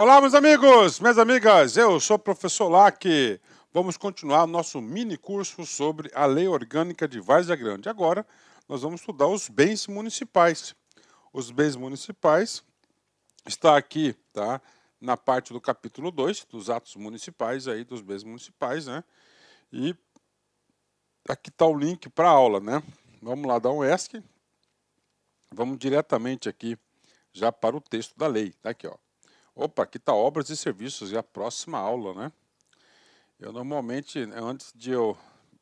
Olá, meus amigos, minhas amigas, eu sou o professor Lac. Vamos continuar o nosso mini curso sobre a Lei Orgânica de Várzea Grande. Agora, nós vamos estudar os bens municipais. Os bens municipais está aqui, tá? Na parte do capítulo 2, dos atos municipais aí, dos bens municipais, né? E aqui está o link para a aula, né? Vamos lá dar um ESC. Vamos diretamente aqui já para o texto da lei. Tá aqui, ó. Opa, aqui está obras e serviços e a próxima aula, né? Eu normalmente, antes de eu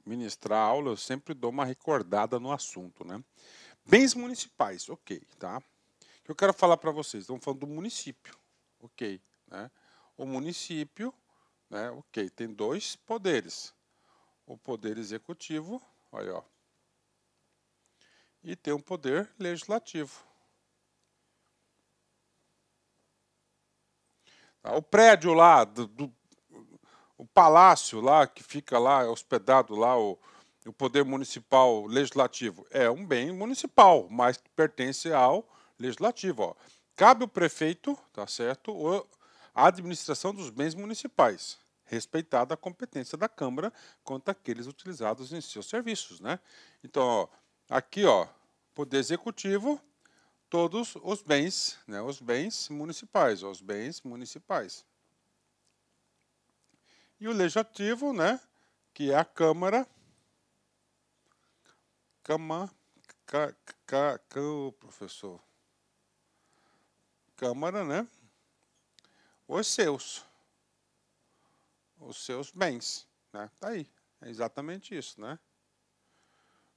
ministrar a aula, eu sempre dou uma recordada no assunto, né? Bens municipais, ok, tá? eu quero falar para vocês, estão falando do município, ok, né? O município, né, ok, tem dois poderes. O poder executivo, olha, ó, e tem um poder legislativo. Ah, o prédio lá, do, do, o palácio lá, que fica lá, hospedado lá, o, o poder municipal legislativo, é um bem municipal, mas pertence ao legislativo. Ó. Cabe ao prefeito, tá certo, a administração dos bens municipais, respeitada a competência da Câmara quanto àqueles utilizados em seus serviços. Né? Então, ó, aqui, ó, poder executivo, todos os bens, né, os bens municipais, os bens municipais. E o legislativo, né, que é a Câmara, Cama, ca, ca, ca, professor, Câmara, né, os seus, os seus bens, né, tá aí, é exatamente isso, né.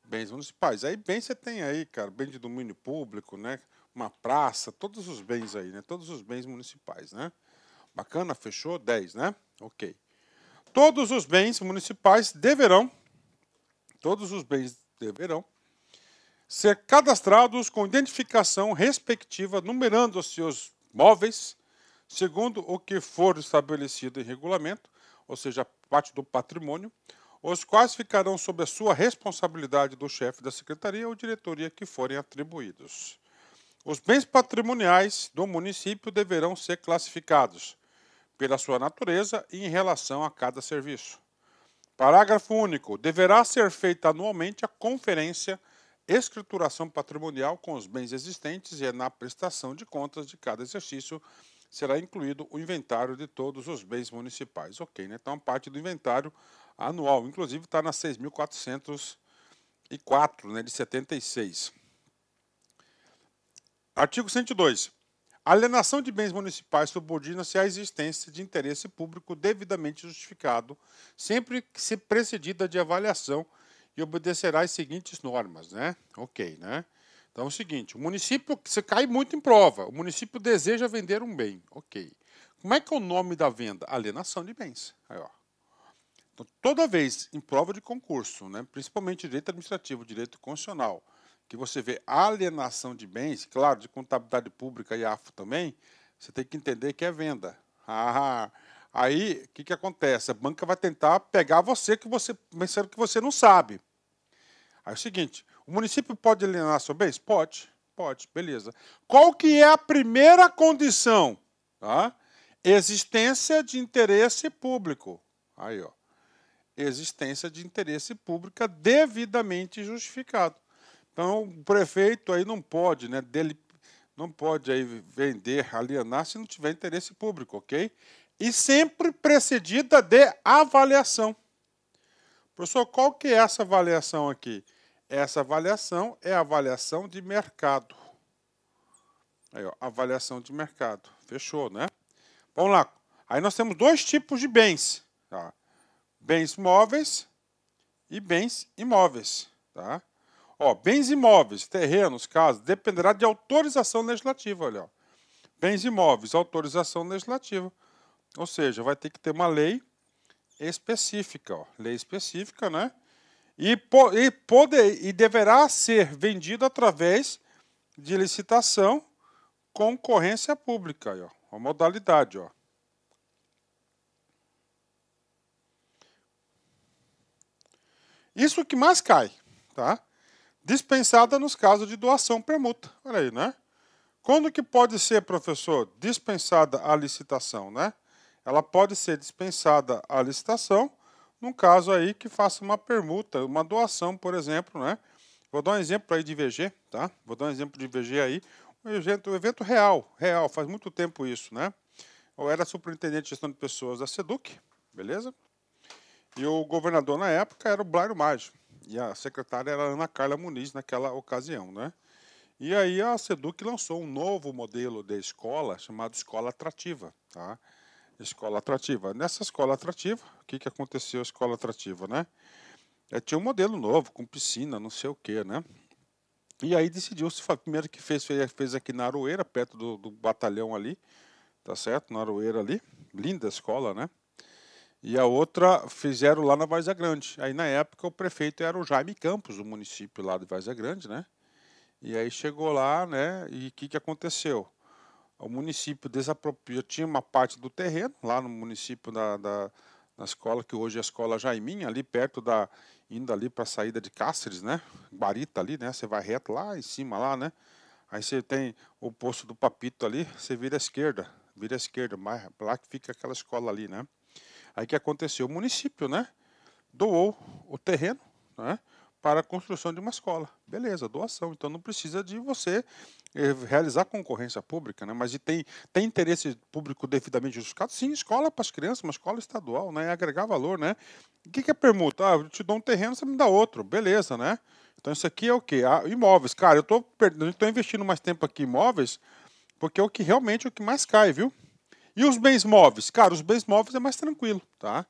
Bens municipais. Aí bem você tem aí, cara, bem de domínio público, né? Uma praça, todos os bens aí, né? Todos os bens municipais, né? Bacana, fechou? 10, né? Ok. Todos os bens municipais deverão, todos os bens deverão ser cadastrados com identificação respectiva, numerando os seus móveis, segundo o que for estabelecido em regulamento, ou seja, parte do patrimônio, os quais ficarão sob a sua responsabilidade do chefe da secretaria ou diretoria que forem atribuídos. Os bens patrimoniais do município deverão ser classificados pela sua natureza e em relação a cada serviço. Parágrafo único. Deverá ser feita anualmente a conferência escrituração patrimonial com os bens existentes e na prestação de contas de cada exercício será incluído o inventário de todos os bens municipais. Ok, né? Então, parte do inventário anual. Inclusive está na 6.404, né, de 76. Artigo 102. A alienação de bens municipais subordina-se à existência de interesse público devidamente justificado, sempre que se precedida de avaliação e obedecerá às seguintes normas, né? Ok, né? Então é o seguinte, o município, você cai muito em prova, o município deseja vender um bem, ok. Como é que é o nome da venda? Alienação de bens. Aí, ó. Então, toda vez em prova de concurso, né, principalmente direito administrativo, direito constitucional, que você vê alienação de bens, claro, de contabilidade pública e AFO também, você tem que entender que é venda. Ah, aí, o que, que acontece? A banca vai tentar pegar você que você pensando que você não sabe. Aí é o seguinte, o município pode alienar seus bens? Pode, pode, beleza. Qual que é a primeira condição? Tá? Existência de interesse público. Aí, ó existência de interesse público devidamente justificado. Então, o prefeito aí não pode, né, dele, não pode aí vender, alienar se não tiver interesse público, ok? E sempre precedida de avaliação. Professor, qual que é essa avaliação aqui? Essa avaliação é a avaliação de mercado. Aí, ó, avaliação de mercado. Fechou, né? Vamos lá. Aí nós temos dois tipos de bens. Tá? bens móveis e bens imóveis. Tá? Ó, bens imóveis, terrenos, casas, dependerá de autorização legislativa. Olha, ó. Bens imóveis, autorização legislativa. Ou seja, vai ter que ter uma lei específica. Ó. Lei específica, né? E, po e, poder, e deverá ser vendido através de licitação concorrência pública. Ó. A modalidade, ó. Isso que mais cai, tá? Dispensada nos casos de doação permuta. Olha aí, né? Quando que pode ser, professor, dispensada a licitação, né? Ela pode ser dispensada a licitação num caso aí que faça uma permuta, uma doação, por exemplo, né? Vou dar um exemplo aí de VG, tá? Vou dar um exemplo de VG aí, um evento, um evento real, real, faz muito tempo isso, né? Eu era superintendente de gestão de pessoas da SEDUC, beleza? E o governador na época era o Blairo Maggi. E a secretária era Ana Carla Muniz naquela ocasião, né? E aí a SEDUC lançou um novo modelo de escola chamado escola atrativa, tá? Escola atrativa. Nessa escola atrativa, o que, que aconteceu a escola atrativa, né? É, tinha um modelo novo, com piscina, não sei o quê, né? E aí decidiu-se, primeiro que fez, fez aqui na Aroeira, perto do, do batalhão ali, tá certo? Na Aroeira ali, linda escola, né? e a outra fizeram lá na Vazia Grande. Aí na época o prefeito era o Jaime Campos, o município lá de Vazia Grande, né? E aí chegou lá, né? E o que, que aconteceu? O município desapropriou, tinha uma parte do terreno lá no município da, da escola, que hoje é a escola Jaiminha, ali perto da. indo ali para a saída de Cáceres, né? Barita ali, né? Você vai reto lá em cima lá, né? Aí você tem o posto do Papito ali, você vira à esquerda, vira à esquerda, lá que fica aquela escola ali, né? Aí que aconteceu? O município né, doou o terreno né, para a construção de uma escola. Beleza, doação. Então não precisa de você eh, realizar concorrência pública, né? mas tem, tem interesse público devidamente justificado? Sim, escola para as crianças, uma escola estadual, né? agregar valor. Né? O que, é permuta? Ah, eu te dou um terreno, você me dá outro. Beleza, né? Então isso aqui é o quê? Ah, imóveis. Cara, eu estou investindo mais tempo aqui em imóveis, porque é o que realmente é o que mais cai, viu? E os bens móveis? Cara, os bens móveis é mais tranquilo, tá?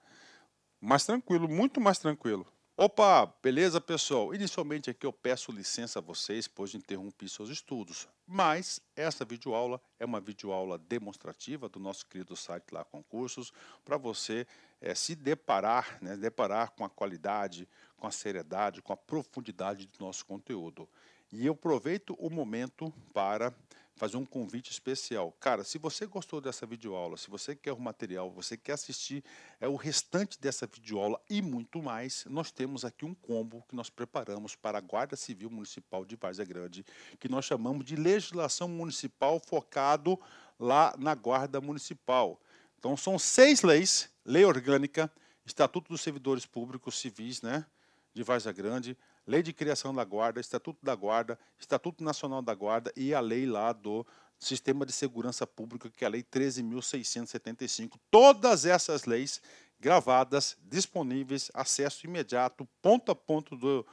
Mais tranquilo, muito mais tranquilo. Opa, beleza pessoal? Inicialmente aqui eu peço licença a vocês, pois interrompi seus estudos, mas essa videoaula é uma videoaula demonstrativa do nosso querido site lá Concursos, para você é, se deparar, né, deparar com a qualidade, com a seriedade, com a profundidade do nosso conteúdo. E eu aproveito o momento para fazer um convite especial. Cara, se você gostou dessa videoaula, se você quer o material, você quer assistir é o restante dessa videoaula e muito mais, nós temos aqui um combo que nós preparamos para a Guarda Civil Municipal de Várzea Grande, que nós chamamos de legislação municipal focado lá na Guarda Municipal. Então são seis leis, lei orgânica, Estatuto dos Servidores Públicos Civis, né, de Várzea Grande, Lei de Criação da Guarda, Estatuto da Guarda, Estatuto Nacional da Guarda e a lei lá do Sistema de Segurança Pública, que é a Lei 13.675. Todas essas leis gravadas, disponíveis, acesso imediato, ponto a ponto, do,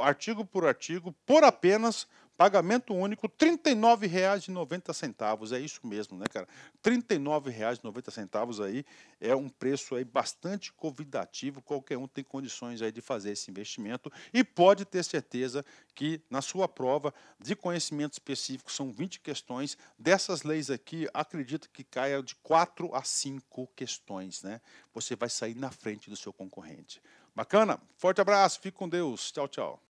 artigo por artigo, por apenas Pagamento único, R$ 39,90. É isso mesmo, né, cara? R$ 39,90 aí é um preço aí bastante convidativo. Qualquer um tem condições aí de fazer esse investimento e pode ter certeza que na sua prova de conhecimento específico são 20 questões. Dessas leis aqui, acredito que caia de 4 a 5 questões, né? Você vai sair na frente do seu concorrente. Bacana? Forte abraço, fique com Deus. Tchau, tchau.